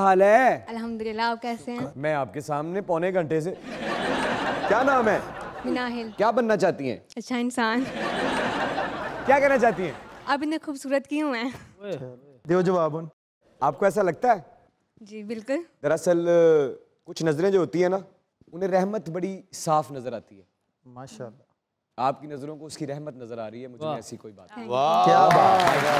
हाल है अल्हम्दुलिल्लाह आप कैसे हैं मैं आपके सामने पौने घंटे से क्या नाम है मिनाहिल क्या बनना चाहती हैं अच्छा इंसान क्या कहना चाहती हैं आप इतने खूबसूरत क्यों हैं दो जवाब आपको ऐसा लगता है जी बिल्कुल दरअसल कुछ नज़रें जो होती है ना उन्हें रहमत बड़ी साफ नज़र आती है माशा आपकी नज़रों को उसकी रहमत नज़र आ रही है मुझे ऐसी कोई बात क्या बात